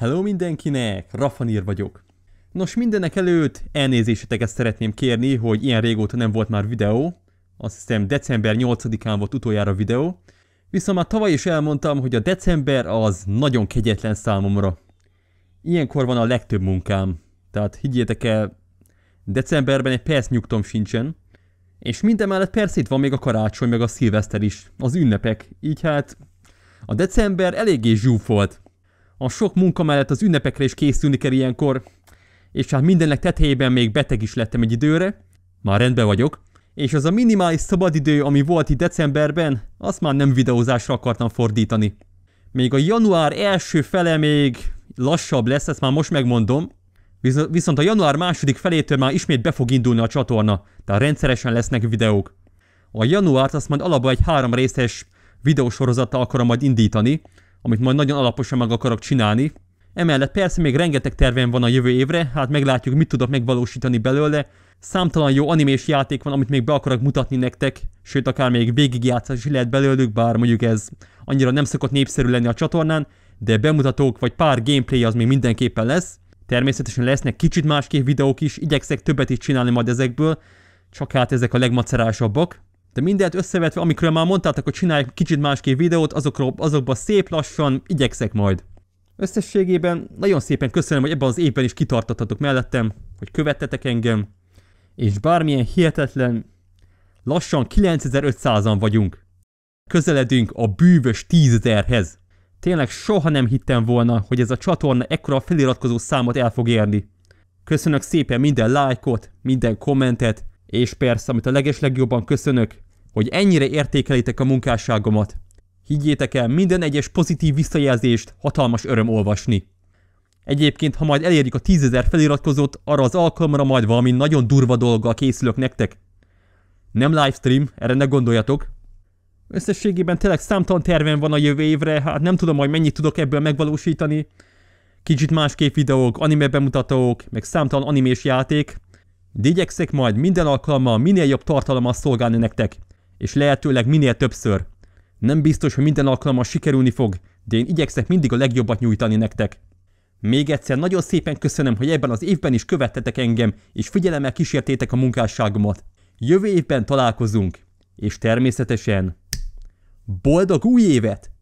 Hello mindenkinek, Rafanir vagyok. Nos, mindenek előtt elnézéseteket szeretném kérni, hogy ilyen régóta nem volt már videó. Azt hiszem december 8-án volt utoljára videó. Viszont már tavaly is elmondtam, hogy a december az nagyon kegyetlen számomra. Ilyenkor van a legtöbb munkám. Tehát higgyétek el, decemberben egy perc nyugtom sincsen. És mindemellett persze itt van még a karácsony, meg a szilveszter is, az ünnepek. Így hát a december eléggé zsúfolt. A sok munka mellett az ünnepekre is készülni kell ilyenkor, és hát mindennek tetejében még beteg is lettem egy időre, már rendben vagyok, és az a minimális szabadidő, ami volt itt decemberben, azt már nem videózásra akartam fordítani. Még a január első fele még lassabb lesz, ezt már most megmondom, viszont a január második felétől már ismét be fog indulni a csatorna, tehát rendszeresen lesznek videók. A januárt azt majd alapban egy három részes videósorozattal akarom majd indítani, amit majd nagyon alaposan meg akarok csinálni. Emellett persze még rengeteg tervem van a jövő évre, hát meglátjuk, mit tudok megvalósítani belőle. Számtalan jó animés játék van, amit még be akarok mutatni nektek, sőt akár még végigjátszás is lehet belőlük, bár mondjuk ez annyira nem szokott népszerű lenni a csatornán, de bemutatók vagy pár gameplay az még mindenképpen lesz. Természetesen lesznek kicsit másképp videók is, igyekszek többet is csinálni majd ezekből, csak hát ezek a legmacerásabbak. De mindent összevetve, amikről már mondtátok, hogy csinálj kicsit másképp videót, azokról, azokba szép lassan igyekszek majd. Összességében nagyon szépen köszönöm, hogy ebben az évben is kitartottatok mellettem, hogy követtetek engem, és bármilyen hihetetlen, lassan 9500-an vagyunk. Közeledünk a bűvös 10.000-hez. Tényleg soha nem hittem volna, hogy ez a csatorna ekkora feliratkozó számot el fog érni. Köszönök szépen minden lájkot, minden kommentet, és persze, amit a legeslegjobban köszönök, hogy ennyire értékelitek a munkásságomat. Higgyétek el, minden egyes pozitív visszajelzést hatalmas öröm olvasni. Egyébként, ha majd elérjük a tízezer feliratkozót, arra az alkalomra majd valami nagyon durva dolga készülök nektek. Nem livestream, erre ne gondoljatok. Összességében tényleg számtalan tervem van a jövő évre, hát nem tudom, hogy mennyit tudok ebből megvalósítani. Kicsit másképp videók, anime bemutatók, meg számtalan animés játék, de igyekszek majd minden alkalommal minél jobb tartalommal szolgálni nektek, és lehetőleg minél többször. Nem biztos, hogy minden alkalommal sikerülni fog, de én igyekszek mindig a legjobbat nyújtani nektek. Még egyszer nagyon szépen köszönöm, hogy ebben az évben is követtetek engem, és figyelemmel kísértétek a munkásságomat. Jövő évben találkozunk. És természetesen... Boldog új évet!